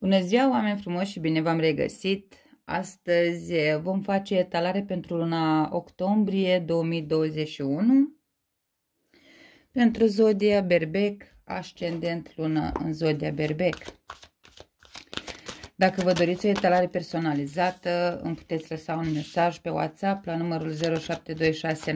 Bună ziua, oameni frumoși și bine v-am regăsit! Astăzi eh, vom face etalare pentru luna octombrie 2021 pentru Zodia Berbec, ascendent lună în Zodia Berbec. Dacă vă doriți o etalare personalizată, îmi puteți lăsa un mesaj pe WhatsApp la numărul 0726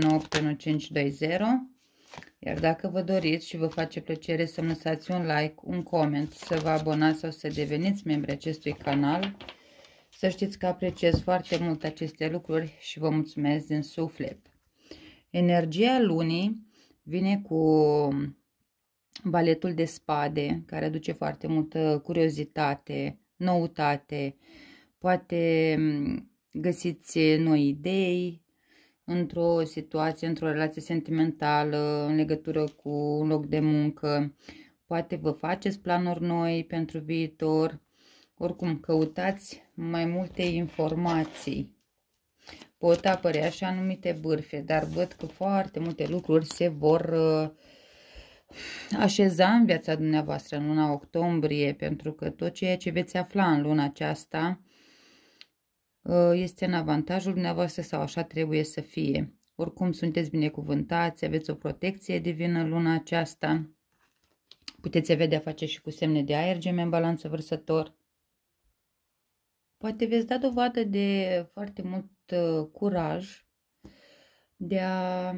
iar dacă vă doriți și vă face plăcere să lăsați un like, un coment, să vă abonați sau să deveniți membri acestui canal, să știți că apreciez foarte mult aceste lucruri și vă mulțumesc din suflet. Energia lunii vine cu baletul de spade, care aduce foarte multă curiozitate, noutate, poate mm, găsiți noi idei, într-o situație, într-o relație sentimentală, în legătură cu un loc de muncă. Poate vă faceți planuri noi pentru viitor. Oricum, căutați mai multe informații. Pot apărea și anumite bârfe, dar văd că foarte multe lucruri se vor uh, așeza în viața dumneavoastră în luna octombrie, pentru că tot ceea ce veți afla în luna aceasta Ă, este în avantajul dumneavoastră sau așa trebuie să fie. Oricum sunteți binecuvântați, aveți o protecție divină luna aceasta. Puteți vedea de face și cu semne de aer, gemen, balanță, vărsător. Poate veți da dovadă de foarte mult ă, curaj de a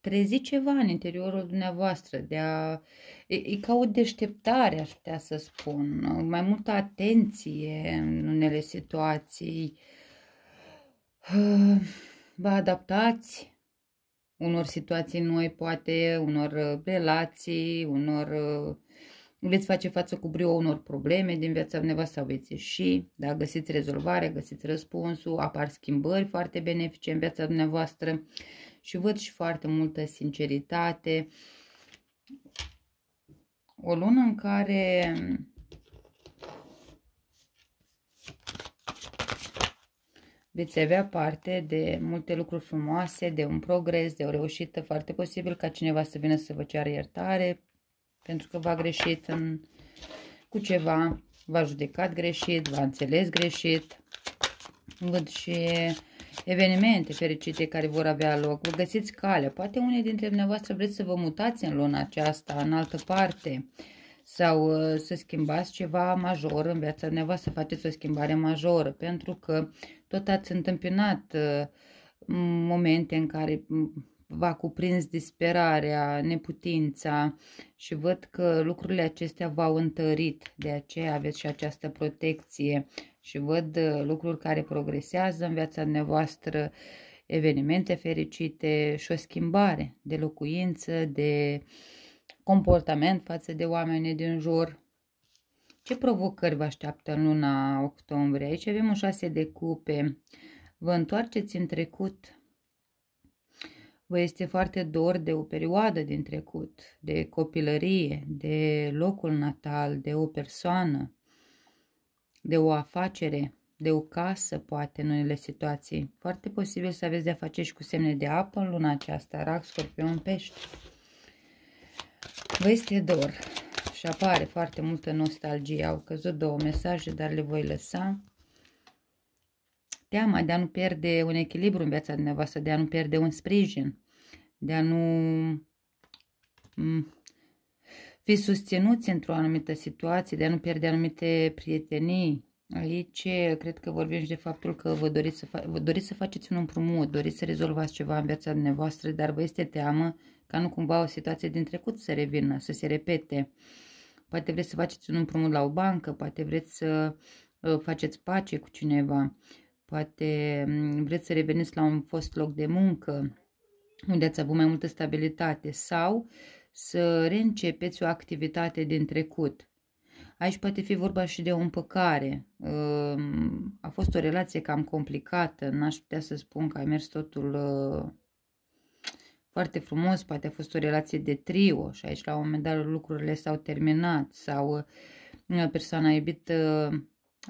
trezi ceva în interiorul dumneavoastră, de a, e, e ca o deșteptare, aș putea să spun, mai multă atenție în unele situații. Vă adaptați unor situații noi, poate, unor uh, relații, unor uh, veți face față cu brio unor probleme din viața dumneavoastră sau veți ieși, da, găsiți rezolvare, găsiți răspunsul, apar schimbări foarte benefice în viața dumneavoastră. Uh, și văd și foarte multă sinceritate. O lună în care veți avea parte de multe lucruri frumoase, de un progres, de o reușită. Foarte posibil ca cineva să vină să vă ceară iertare pentru că v-a greșit în, cu ceva, v-a judecat greșit, v-a înțeles greșit. Văd și evenimente fericite care vor avea loc. Vă găsiți calea. Poate unii dintre dumneavoastră vreți să vă mutați în luna aceasta, în altă parte sau uh, să schimbați ceva major în viața dumneavoastră, să faceți o schimbare majoră, pentru că tot ați întâmpinat uh, momente în care v-a cuprins disperarea, neputința și văd că lucrurile acestea v-au întărit, de aceea aveți și această protecție și văd uh, lucruri care progresează în viața dumneavoastră, evenimente fericite și o schimbare de locuință, de comportament față de oamenii din jur. Ce provocări vă așteaptă în luna octombrie? Aici avem un șase de cupe. Vă întoarceți în trecut. Vă este foarte dor de o perioadă din trecut, de copilărie, de locul natal, de o persoană de o afacere, de o casă, poate, în unele situații. Foarte posibil să aveți de-a face și cu semne de apă în luna aceasta, rac, scorpion, pești. Vă este dor și apare foarte multă nostalgie. Au căzut două mesaje, dar le voi lăsa. Teama de a nu pierde un echilibru în viața dumneavoastră, de a nu pierde un sprijin, de a nu fi susținuți într-o anumită situație, de a nu pierde anumite prietenii. Aici cred că vorbim și de faptul că vă doriți să, fa- vă doriți să faceți un împrumut, doriți să rezolvați ceva în viața dumneavoastră, dar vă este teamă ca nu cumva o situație din trecut să revină, să se repete. Poate vreți să faceți un împrumut la o bancă, poate vreți să uh, faceți pace cu cineva, poate mm, vreți să reveniți la un fost loc de muncă unde ați avut mai multă stabilitate sau uh, să reîncepeți o activitate din trecut. Aici poate fi vorba și de o împăcare. Ehm, a fost o relație cam complicată, n-aș putea să spun că a mers totul ehm, foarte frumos, poate a fost o relație de trio și aici la un moment dat lucrurile s-au terminat sau ehm, persoana iubită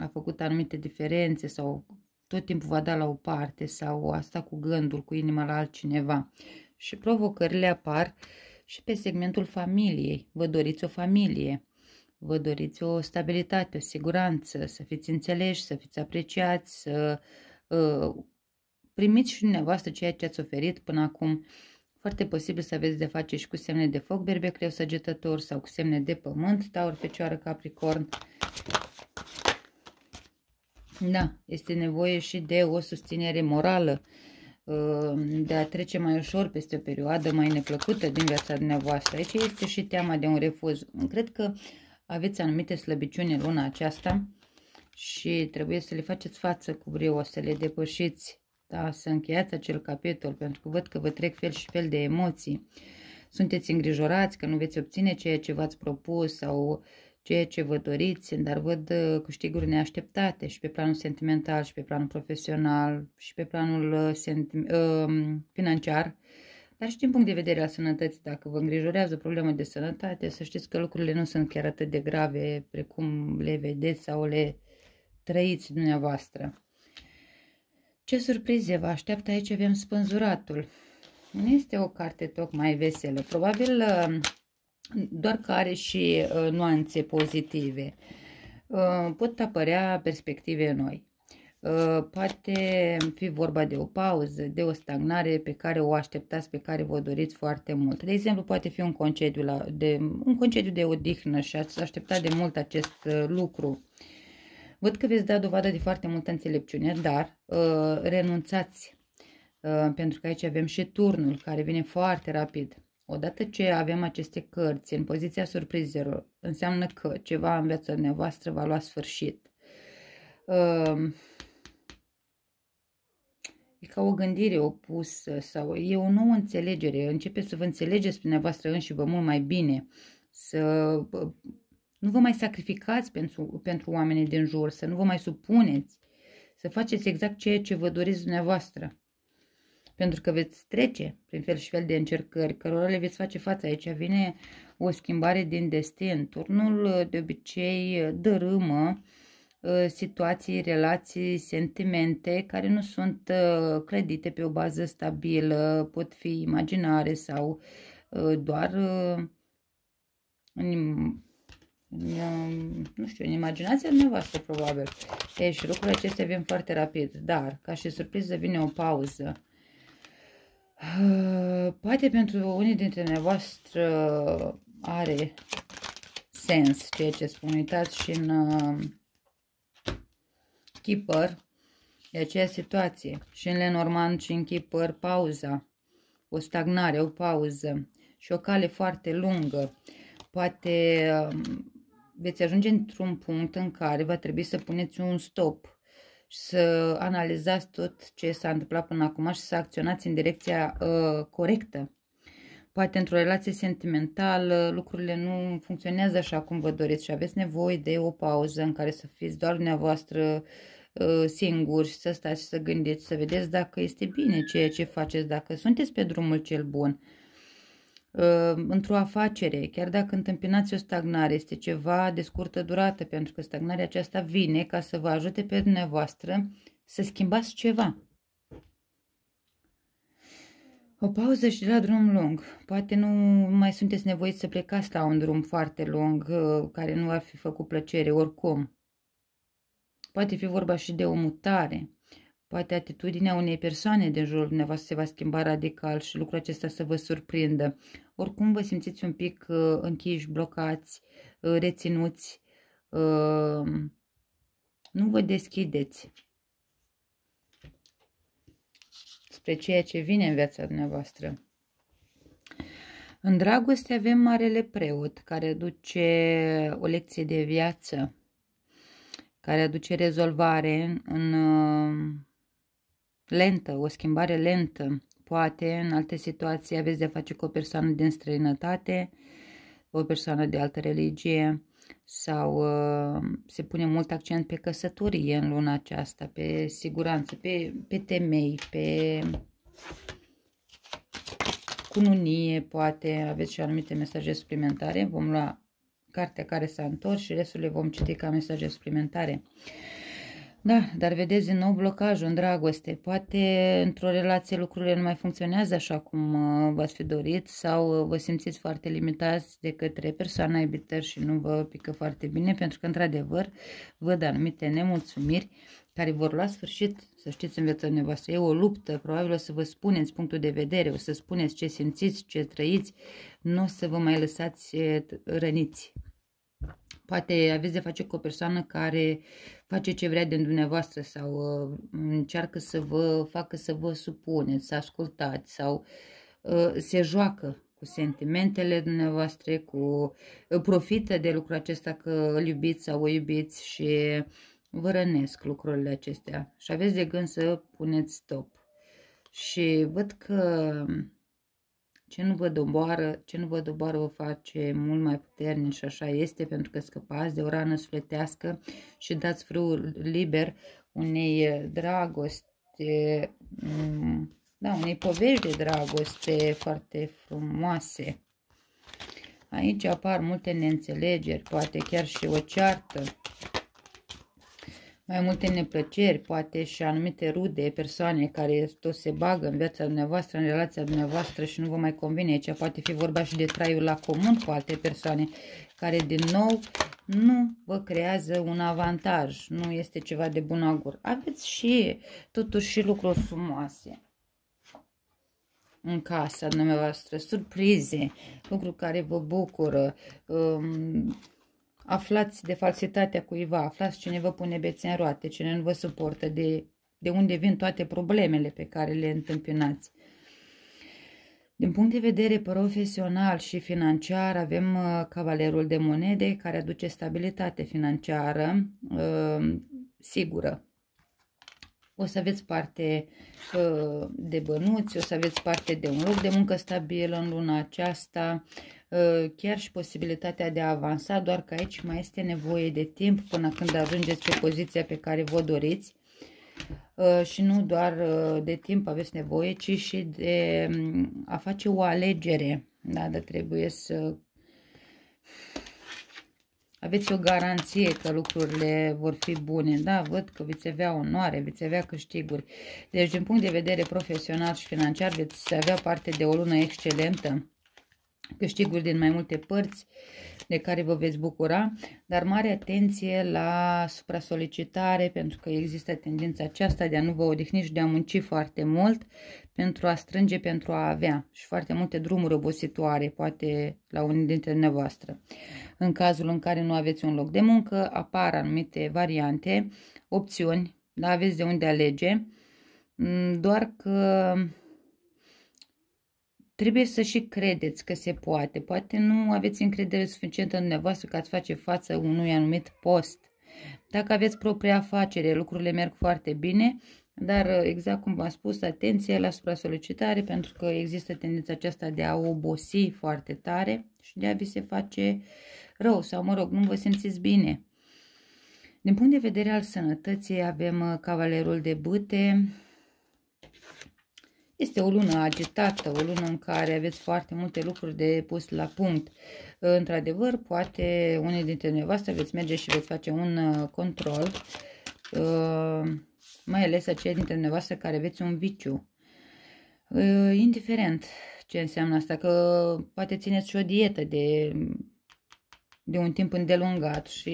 a făcut anumite diferențe sau tot timpul va da la o parte sau asta cu gândul, cu inima la altcineva. Și provocările apar uh, și pe segmentul familiei. Vă doriți o familie, vă doriți o stabilitate, o siguranță, să fiți înțeleși, să fiți apreciați, să uh, primiți și dumneavoastră ceea ce ați oferit până acum. Foarte posibil să aveți de face și cu semne de foc, berbec, leu, săgetător sau cu semne de pământ, taur, fecioară, capricorn. Da, este nevoie și de o susținere morală. Uh, Uh, de a trece mai ușor peste o perioadă mai neplăcută din viața dumneavoastră. Aici este și teama de un refuz. Cred că aveți anumite slăbiciuni în luna aceasta și trebuie să le faceți față cu vreo, să le depășiți, da? să încheiați acel capitol, pentru că văd că vă trec fel și fel de emoții. Sunteți îngrijorați că nu veți obține ceea ce v-ați propus sau uh, ceea ce vă doriți, dar văd uh, câștiguri neașteptate și pe planul sentimental, și pe planul profesional, și pe planul uh, um, financiar, dar și din punct de vedere al sănătății. Dacă vă îngrijorează o problemă de sănătate, să știți că lucrurile nu sunt chiar atât de grave precum le vedeți sau le trăiți dumneavoastră. Ce surprize vă așteaptă aici avem spânzuratul. Nu este o carte tocmai veselă. Probabil uh, doar că are și uh, nuanțe pozitive. Uh, pot apărea perspective noi. Uh, poate fi vorba de o pauză, de o stagnare pe care o așteptați, pe care vă doriți foarte mult. De exemplu, poate fi un concediu, la, de, un concediu de odihnă și ați așteptat de mult acest lucru. Văd că veți da dovadă de foarte multă înțelepciune, dar uh, renunțați, uh, pentru că aici avem și turnul care vine foarte rapid Odată ce avem aceste cărți în poziția surprizelor, înseamnă că ceva în viața dumneavoastră va lua sfârșit. Ehm, e ca o gândire opusă sau e o nouă înțelegere. Începeți să vă înțelegeți pe dumneavoastră înși vă mult mai bine. Să nu vă mai sacrificați pentru, pentru oamenii din jur, să nu vă mai supuneți, să faceți exact ceea ce vă doriți dumneavoastră pentru că veți trece prin fel și fel de încercări, cărora le veți face față. Aici vine o schimbare din destin. Turnul uh, de obicei uh, dărâmă uh, situații, relații, sentimente care nu sunt credite pe o bază stabilă, pot fi imaginare sau doar în, um, nu știu, în imaginația dumneavoastră probabil. Ei, deci, și lucrurile acestea vin foarte rapid, dar ca și surpriză vine o pauză Poate pentru unii dintre dumneavoastră are sens ceea ce spun. Uitați și în uh, Keeper e aceea situație. Și în Lenormand și în Keeper pauza. O stagnare, o pauză și o cale foarte lungă. Poate uh, veți ajunge într-un punct în care va trebui să puneți un stop și să analizați tot ce s-a întâmplat până acum și să acționați în direcția uh, corectă. Poate într-o relație sentimentală lucrurile nu funcționează așa cum vă doriți și aveți nevoie de o pauză în care să fiți doar dumneavoastră uh, singuri și să stați și să gândiți, să vedeți dacă este bine ceea ce faceți, dacă sunteți pe drumul cel bun. Uh, Ă, într-o afacere, chiar dacă întâmpinați o stagnare, este ceva de scurtă durată, pentru că stagnarea aceasta vine ca să vă ajute pe dumneavoastră să schimbați ceva. O pauză și la drum lung. Poate nu mai sunteți nevoiți să plecați la un drum foarte lung, ă, care nu ar fi făcut plăcere oricum. Poate fi vorba și de o mutare. Poate atitudinea unei persoane din jurul dumneavoastră se va schimba radical și lucrul acesta să vă surprindă. Oricum vă simțiți un pic uh, închiși, blocați, uh, reținuți, uh, nu vă deschideți spre ceea ce vine în viața dumneavoastră. În dragoste avem Marele Preot, care aduce o lecție de viață, care aduce rezolvare în lentă, o schimbare lentă. Poate în alte situații aveți de-a face cu o persoană din străinătate, o persoană de altă religie sau uh, se pune mult accent pe căsătorie în luna aceasta, pe siguranță, pe, pe temei, pe cununie, poate aveți și anumite mesaje suplimentare. Vom lua cartea care s-a întors și restul le vom citi ca mesaje suplimentare. Da, dar vedeți din nou blocajul în dragoste. Poate într-o relație lucrurile nu mai funcționează așa cum uh, v-ați fi dorit sau uh, vă simțiți foarte limitați de către persoana iubită și nu vă pică foarte bine pentru că, într-adevăr, văd anumite nemulțumiri care vor lua sfârșit, să știți în viața dumneavoastră. E o luptă, probabil o să vă spuneți punctul de vedere, o să spuneți ce simțiți, ce trăiți, nu o să vă mai lăsați eh, răniți. Poate aveți de face cu o persoană care face ce vrea din dumneavoastră sau uh, încearcă să vă facă să vă supuneți, să ascultați sau uh, se joacă cu sentimentele dumneavoastră, cu uh, profită de lucrul acesta că îl iubiți sau o iubiți și vă rănesc lucrurile acestea și aveți de gând să puneți stop. Și văd că ce nu vă doboară, ce nu vă doboară vă face mult mai puternic și așa este pentru că scăpați de o rană sufletească și dați frâul liber unei eh, dragoste, mm, da, unei povești de dragoste foarte frumoase. Aici apar multe neînțelegeri, poate chiar și o ceartă mai multe neplăceri, poate și anumite rude, persoane care tot se bagă în viața dumneavoastră, în relația dumneavoastră și nu vă mai convine. Aici poate fi vorba și de traiul la comun cu alte persoane care din nou nu vă creează un avantaj, nu este ceva de bun augur. Aveți și totuși și lucruri frumoase în casa dumneavoastră, surprize, lucruri care vă bucură, um, aflați de falsitatea cuiva, aflați cine vă pune bețe în roate, cine nu vă suportă, de, de unde vin toate problemele pe care le întâmpinați. Din punct de vedere profesional și financiar avem uh, Cavalerul de Monede care aduce stabilitate financiară uh, sigură o să aveți parte uh, de bănuți, o să aveți parte de un loc de muncă stabil în luna aceasta, uh, chiar și posibilitatea de a avansa, doar că aici mai este nevoie de timp până când ajungeți pe poziția pe care vă doriți. Uh, și nu doar uh, de timp aveți nevoie, ci și de mm, a face o alegere. Da, dar trebuie să aveți o garanție că lucrurile vor fi bune, da? Văd că veți avea onoare, veți avea câștiguri. Deci, din punct de vedere profesional și financiar, veți avea parte de o lună excelentă câștiguri din mai multe părți de care vă veți bucura, dar mare atenție la supra-solicitare pentru că există tendința aceasta de a nu vă odihni și de a munci foarte mult pentru a strânge, pentru a avea și foarte multe drumuri obositoare, poate la unii dintre dumneavoastră. În cazul în care nu aveți un loc de muncă, apar anumite variante, opțiuni, da, aveți de unde alege, doar că Trebuie să și credeți că se poate. Poate nu aveți încredere suficientă în dumneavoastră că ați face față unui anumit post. Dacă aveți propria afacere, lucrurile merg foarte bine, dar uh, exact cum v-am spus, atenție la supra-solicitare pentru că există tendința aceasta de a obosi foarte tare și de a vi se face rău sau, mă rog, nu vă simțiți bine. Din punct de vedere al sănătății avem uh, cavalerul de bâte, este o lună agitată, o lună în care aveți foarte multe lucruri de pus la punct. Într-adevăr, poate unii dintre dumneavoastră veți merge și veți face un uh, control, uh, mai ales acei dintre dumneavoastră care aveți un viciu. Uh, indiferent ce înseamnă asta, că poate țineți și o dietă de, de un timp îndelungat și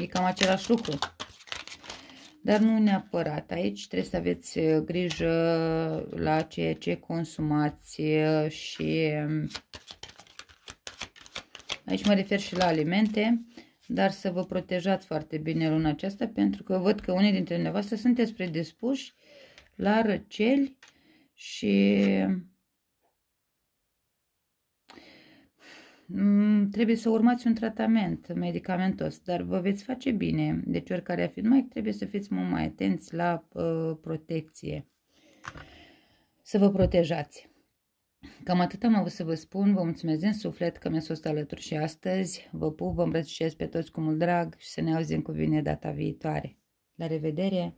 e cam același lucru dar nu neapărat. Aici trebuie să aveți uh, grijă la ceea ce consumați uh, și um, aici mă refer și la alimente, dar să vă protejați foarte bine luna aceasta pentru că văd că unii dintre dumneavoastră sunteți predispuși la răceli și um, Mm, trebuie să urmați un tratament medicamentos, dar vă veți face bine. Deci oricare ar fi mai trebuie să fiți mult mai atenți la uh, protecție. Să vă protejați. Cam atât am avut să vă spun. Vă mulțumesc din suflet că mi-ați fost alături și astăzi. Vă pup, vă îmbrățișez pe toți cu mult drag și să ne auzim cu bine data viitoare. La revedere!